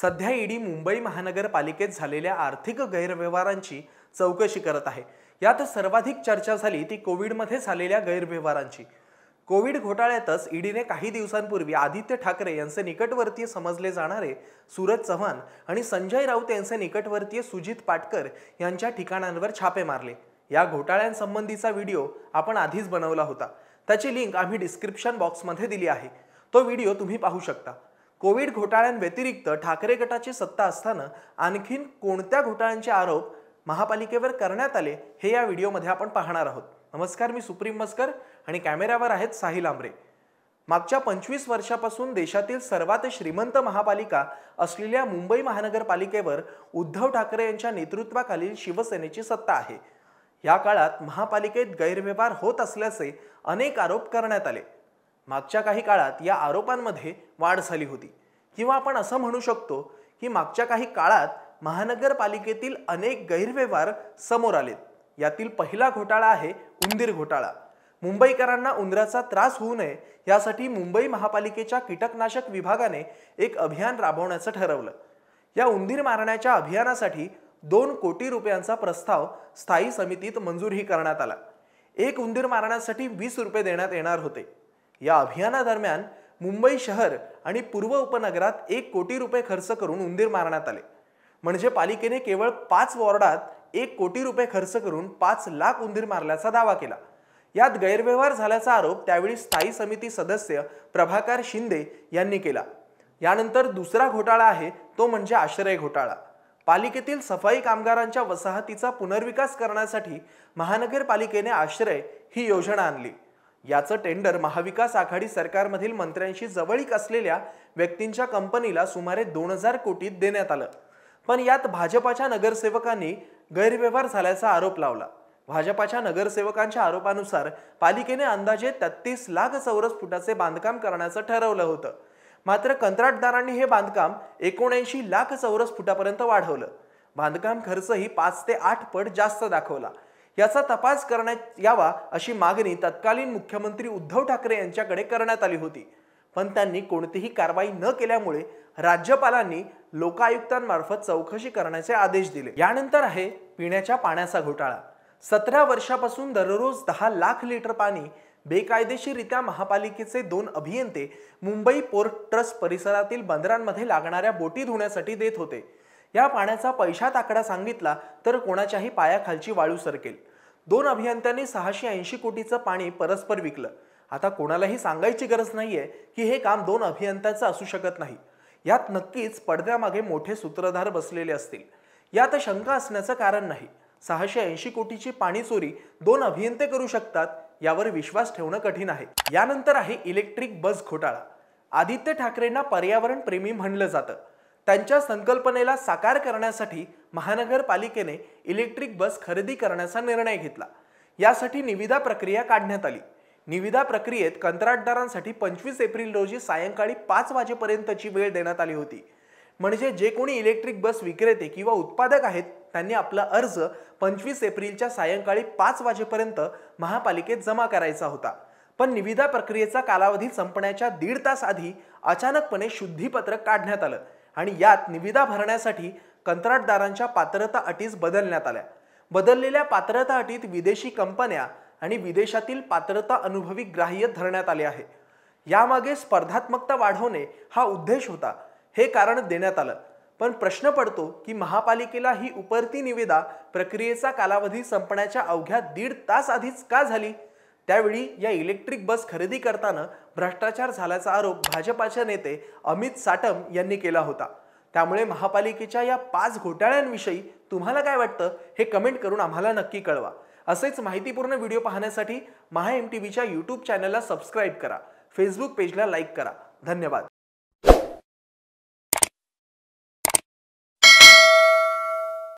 सध्या ईडी मुंबई महानगरपालिकेत झालेल्या आर्थिक गैरव्यवहारांची चौकशी करत आहे यात सर्वाधिक चर्चा झाली ती कोविडमध्ये झालेल्या गैरव्यवहारांची कोविड घोटाळ्यातच ईडीने काही दिवसांपूर्वी आदित्य ठाकरे यांचे निकटवर्तीय समजले जाणारे सूरज चव्हाण आणि संजय राऊत यांचे निकटवर्तीय सुजित पाटकर यांच्या ठिकाणांवर छापे मारले या घोटाळ्यांसंबंधीचा व्हिडिओ आपण आधीच बनवला होता त्याची लिंक आम्ही डिस्क्रिप्शन बॉक्समध्ये दिली आहे तो व्हिडिओ तुम्ही पाहू शकता कोविड घोटाळ्यांव्यतिरिक्त ठाकरे गटाची सत्ता असताना आणखीन कोणत्या घोटाळ्यांचे आरोप महापालिकेवर करण्यात आले हे या व्हिडिओमध्ये आपण पाहणार आहोत नमस्कार मी सुप्रीम मस्कर आणि कॅमेऱ्यावर आहेत साहिल आंबरे मागच्या पंचवीस वर्षापासून देशातील सर्वात श्रीमंत महापालिका असलेल्या मुंबई महानगरपालिकेवर उद्धव ठाकरे यांच्या नेतृत्वाखालील शिवसेनेची सत्ता आहे या काळात महापालिकेत गैरव्यवहार होत असल्याचे अनेक आरोप करण्यात आले मागच्या काही काळात या आरोपांमध्ये वाढ झाली होती किंवा आपण असं म्हणू शकतो की मागच्या काही काळात महानगरपालिकेतील अनेक गैरव्यवहार समोर आलेत यातील पहिला घोटाळा आहे उंदीर घोटाळा मुंबईकरांना उंदराचा त्रास होऊ नये यासाठी मुंबई महापालिकेच्या कीटकनाशक विभागाने एक अभियान राबवण्याचं ठरवलं या उंदीर मारण्याच्या अभियानासाठी दोन कोटी रुपयांचा प्रस्ताव स्थायी समितीत मंजूरही करण्यात आला एक उंदीर मारण्यासाठी वीस रुपये देण्यात येणार होते या अभियानादरम्यान मुंबई शहर आणि पूर्व उपनगरात एक कोटी रुपये खर्च करून उंदीर मारण्यात आले म्हणजे पालिकेने केवळ पाच वॉर्डात एक कोटी रुपये खर्च करून पाच लाख उंदीर मारल्याचा दावा केला यात गैरव्यवहार झाल्याचा आरोप त्यावेळी स्थायी समिती सदस्य प्रभाकर शिंदे यांनी केला यानंतर दुसरा घोटाळा आहे तो म्हणजे आश्रय घोटाळा पालिकेतील सफाई कामगारांच्या वसाहतीचा पुनर्विकास करण्यासाठी महानगरपालिकेने आश्रय ही योजना आणली याचं टेंडर महाविकास आघाडी सरकारमधील मंत्र्यांशी जवळीक असलेल्या व्यक्तींच्या कंपनीला सुमारे दोन हजार कोटीत देण्यात आलं पण यात भाजपाच्या नगरसेवकांनी गैरव्यवहार झाल्याचा आरोप लावला भाजपाच्या नगरसेवकांच्या आरोपानुसार पालिकेने अंदाजे तत्तीस लाख चौरस फुटाचे बांधकाम करण्याचं ठरवलं होतं मात्र कंत्राटदारांनी हे बांधकाम एकोणऐंशी लाख चौरस फुटापर्यंत वाढवलं बांधकाम खर्चही पाच ते आठ पट जास्त दाखवला याचा तपास करण्यात यावा अशी मागणी तत्कालीन मुख्यमंत्री उद्धव ठाकरे यांच्याकडे करण्यात आली होती पण त्यांनी कोणतीही कारवाई न केल्यामुळे राज्यपालांनी लोकायुक्तांमार्फत चौकशी करण्याचे आदेश दिले यानंतर आहे पिण्याच्या पाण्याचा घोटाळा सतरा वर्षापासून दररोज दहा लाख लिटर पाणी बेकायदेशीरित्या महापालिकेचे दोन अभियंते मुंबई पोर्ट ट्रस्ट परिसरातील बंदरांमध्ये लागणाऱ्या बोटी धुण्यासाठी देत होते या पाण्याचा पैशात आकडा सांगितला तर कोणाच्याही पायाखालची वाळू सरकेल दोन अभियंत्यांनी सहाशे ऐंशी कोटीचं पाणी परस्पर विकलं आता कोणालाही सांगायची गरज नाहीये की हे काम दोन अभियंत्यांचं असू शकत नाही यात नक्कीच पडद्यामागे मोठे सूत्रधार बसलेले असतील यात शंका असण्याचं कारण नाही सहाशे ऐंशी कोटीची पाणी चोरी दोन अभियंते करू शकतात यावर विश्वास ठेवणं कठीण आहे यानंतर आहे इलेक्ट्रिक बस घोटाळा आदित्य ठाकरेंना पर्यावरण प्रेमी म्हणलं जातं त्यांच्या संकल्पनेला साकार करण्यासाठी महानगरपालिकेने इलेक्ट्रिक बस खरेदी करण्याचा निर्णय घेतला यासाठी निविदा प्रक्रिया काढण्यात आली निविदा प्रक्रियेत कंत्राटदारांसाठी पंचवीस एप्रिल रोजी सायंकाळी पाच वाजेपर्यंतची वेळ देण्यात आली होती म्हणजे जे कोणी इलेक्ट्रिक बस विक्रेते किंवा उत्पादक आहेत त्यांनी आपला अर्ज पंचवीस एप्रिलच्या सायंकाळी पाच वाजेपर्यंत महापालिकेत जमा करायचा होता पण निविदा प्रक्रियेचा कालावधी संपण्याच्या दीड तास आधी अचानकपणे शुद्धीपत्रक काढण्यात आलं आणि यात निविदा भरण्यासाठी कंत्राटदारांच्या पात्रता अटीच बदलण्यात आल्या बदललेल्या पात्रता अटीत विदेशी कंपन्या आणि विदेशातील पात्रता अनुभवी ग्राह्य धरण्यात आले आहे यामागे स्पर्धात्मकता वाढवणे हा उद्देश होता हे कारण देण्यात आलं पण प्रश्न पडतो की महापालिकेला ही उपरती निविदा प्रक्रियेचा कालावधी संपण्याच्या अवघ्या दीड तास आधीच का झाली त्यावेळी या इलेक्ट्रिक बस खरेदी करताना भ्रष्टाचार झाल्याचा आरोप भाजपाचे नेते अमित साटम यांनी केला होता त्यामुळे महापालिकेच्या या पाच घोटाळ्यांविषयी तुम्हाला काय वाटतं हे कमेंट करून आम्हाला नक्की कळवा असेच माहितीपूर्ण व्हिडिओ पाहण्यासाठी महा एम टी व्हीच्या यूट्यूब चॅनलला सबस्क्राईब करा फेसबुक पेजला लाईक करा धन्यवाद